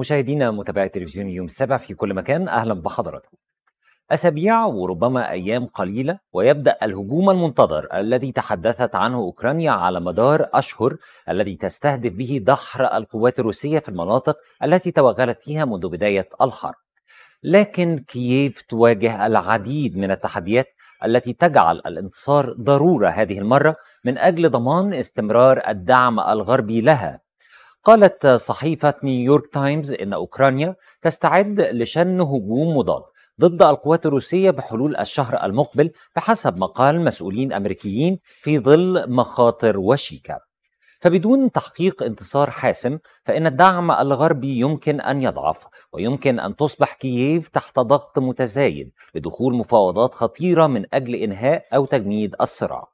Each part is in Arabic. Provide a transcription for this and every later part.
مشاهدينا متابعي تلفزيون يوم سبع في كل مكان اهلا بحضراتكم. اسابيع وربما ايام قليله ويبدا الهجوم المنتظر الذي تحدثت عنه اوكرانيا على مدار اشهر الذي تستهدف به دحر القوات الروسيه في المناطق التي توغلت فيها منذ بدايه الحرب. لكن كييف تواجه العديد من التحديات التي تجعل الانتصار ضروره هذه المره من اجل ضمان استمرار الدعم الغربي لها قالت صحيفة نيويورك تايمز إن أوكرانيا تستعد لشن هجوم مضاد ضد القوات الروسية بحلول الشهر المقبل بحسب مقال مسؤولين أمريكيين في ظل مخاطر وشيكة فبدون تحقيق انتصار حاسم فإن الدعم الغربي يمكن أن يضعف ويمكن أن تصبح كييف تحت ضغط متزايد لدخول مفاوضات خطيرة من أجل إنهاء أو تجميد الصراع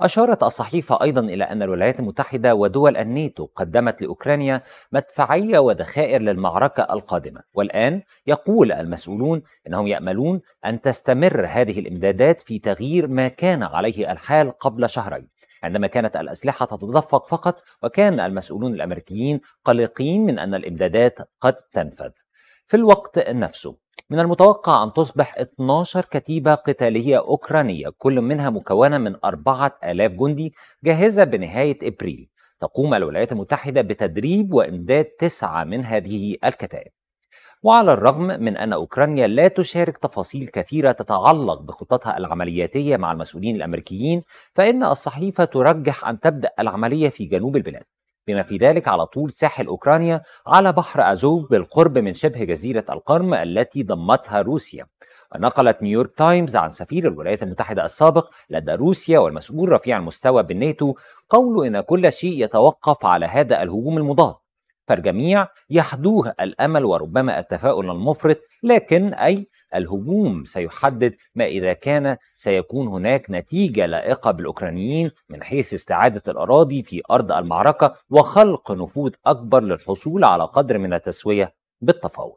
أشارت الصحيفة أيضا إلى أن الولايات المتحدة ودول الناتو قدمت لأوكرانيا مدفعية وذخائر للمعركة القادمة والآن يقول المسؤولون أنهم يأملون أن تستمر هذه الإمدادات في تغيير ما كان عليه الحال قبل شهرين عندما كانت الأسلحة تتدفق فقط وكان المسؤولون الأمريكيين قلقين من أن الإمدادات قد تنفذ في الوقت نفسه من المتوقع أن تصبح 12 كتيبة قتالية أوكرانية كل منها مكونة من 4000 جندي جاهزة بنهاية إبريل تقوم الولايات المتحدة بتدريب وإمداد تسعة من هذه الكتائب وعلى الرغم من أن أوكرانيا لا تشارك تفاصيل كثيرة تتعلق بخطتها العملياتية مع المسؤولين الأمريكيين فإن الصحيفة ترجح أن تبدأ العملية في جنوب البلاد بما في ذلك على طول ساحل أوكرانيا على بحر أزوف بالقرب من شبه جزيرة القرم التي ضمتها روسيا نقلت نيويورك تايمز عن سفير الولايات المتحدة السابق لدى روسيا والمسؤول رفيع المستوى بالناتو قوله إن كل شيء يتوقف على هذا الهجوم المضاد فالجميع يحدوه الامل وربما التفاؤل المفرط لكن اي الهجوم سيحدد ما اذا كان سيكون هناك نتيجه لائقه بالاوكرانيين من حيث استعاده الاراضي في ارض المعركه وخلق نفوذ اكبر للحصول على قدر من التسويه بالتفاوض.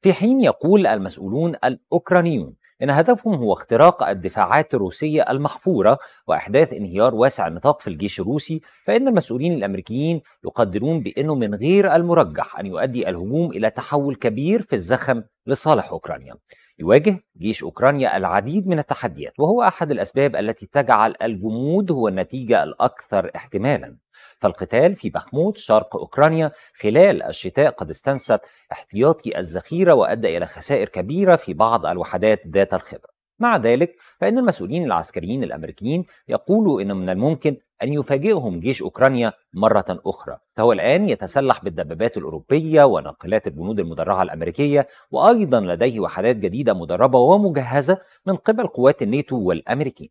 في حين يقول المسؤولون الاوكرانيون إن هدفهم هو اختراق الدفاعات الروسية المحفورة وإحداث انهيار واسع النطاق في الجيش الروسي فإن المسؤولين الأمريكيين يقدرون بأنه من غير المرجح أن يؤدي الهجوم إلى تحول كبير في الزخم لصالح أوكرانيا يواجه جيش أوكرانيا العديد من التحديات وهو أحد الأسباب التي تجعل الجمود هو النتيجة الأكثر احتمالا فالقتال في بخموت شرق أوكرانيا خلال الشتاء قد استنسف احتياطي الذخيرة وأدى إلى خسائر كبيرة في بعض الوحدات ذات الخبرة مع ذلك فإن المسؤولين العسكريين الأمريكيين يقولوا أن من الممكن أن يفاجئهم جيش أوكرانيا مرة أخرى فهو الآن يتسلح بالدبابات الأوروبية وناقلات الجنود المدرعة الأمريكية وأيضا لديه وحدات جديدة مدربة ومجهزة من قبل قوات الناتو والأمريكيين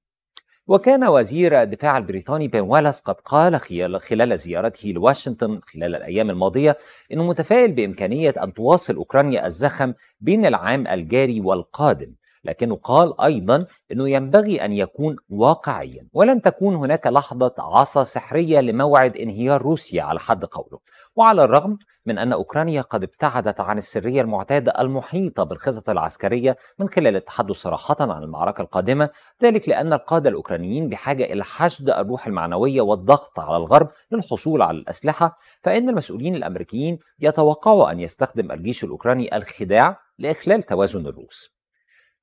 وكان وزير الدفاع البريطاني بين والاس قد قال خلال زيارته لواشنطن خلال الأيام الماضية أنه متفائل بإمكانية أن تواصل أوكرانيا الزخم بين العام الجاري والقادم لكنه قال أيضا أنه ينبغي أن يكون واقعيا ولن تكون هناك لحظة عصا سحرية لموعد انهيار روسيا على حد قوله وعلى الرغم من أن أوكرانيا قد ابتعدت عن السرية المعتادة المحيطة بالخطط العسكرية من خلال التحدث صراحة عن المعركة القادمة ذلك لأن القادة الأوكرانيين بحاجة إلى حشد الروح المعنوية والضغط على الغرب للحصول على الأسلحة فإن المسؤولين الأمريكيين يتوقعوا أن يستخدم الجيش الأوكراني الخداع لإخلال توازن الروس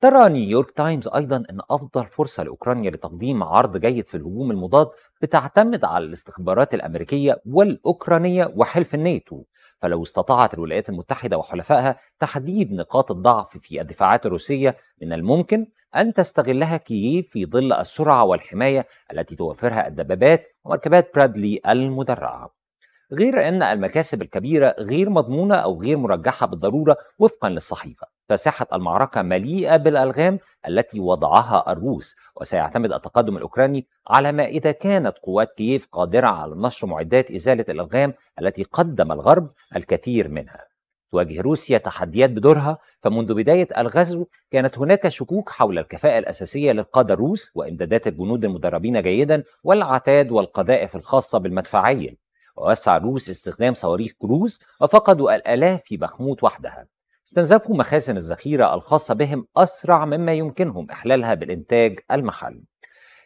ترى نيويورك تايمز أيضا أن أفضل فرصة لأوكرانيا لتقديم عرض جيد في الهجوم المضاد بتعتمد على الاستخبارات الأمريكية والأوكرانية وحلف الناتو فلو استطاعت الولايات المتحدة وحلفائها تحديد نقاط الضعف في الدفاعات الروسية من الممكن أن تستغلها كييف في ظل السرعة والحماية التي توفرها الدبابات ومركبات برادلي المدرعة غير أن المكاسب الكبيرة غير مضمونة أو غير مرجحة بالضرورة وفقا للصحيفة فساحة المعركة مليئة بالألغام التي وضعها الروس وسيعتمد التقدم الأوكراني على ما إذا كانت قوات كييف قادرة على نشر معدات إزالة الألغام التي قدم الغرب الكثير منها تواجه روسيا تحديات بدورها فمنذ بداية الغزو كانت هناك شكوك حول الكفاءة الأساسية للقادة الروس وإمدادات الجنود المدربين جيدا والعتاد والقذائف الخاصة بالمدفعية ووسع الروس استخدام صواريخ كروز وفقدوا الآلاف في بخموت وحدها استنزفوا مخازن الذخيرة الخاصة بهم أسرع مما يمكنهم إحلالها بالإنتاج المحلي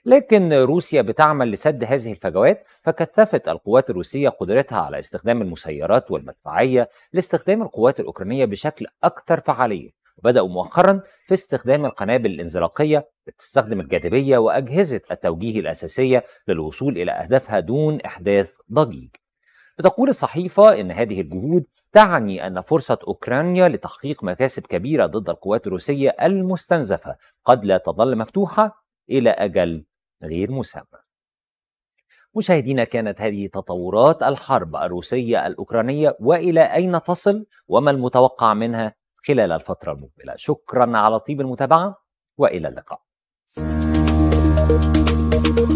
لكن روسيا بتعمل لسد هذه الفجوات فكثفت القوات الروسية قدرتها على استخدام المسيرات والمدفعية لاستخدام القوات الأوكرانية بشكل أكثر فعالية وبدأوا مؤخرا في استخدام القنابل الانزلاقية بتستخدم الجاذبية وأجهزة التوجيه الأساسية للوصول إلى أهدافها دون إحداث ضجيج بتقول الصحيفة إن هذه الجهود تعني أن فرصة أوكرانيا لتحقيق مكاسب كبيرة ضد القوات الروسية المستنزفة قد لا تظل مفتوحة إلى أجل غير مسمى. مشاهدينا كانت هذه تطورات الحرب الروسية الأوكرانية وإلى أين تصل وما المتوقع منها خلال الفترة المقبلة. شكرا على طيب المتابعة وإلى اللقاء.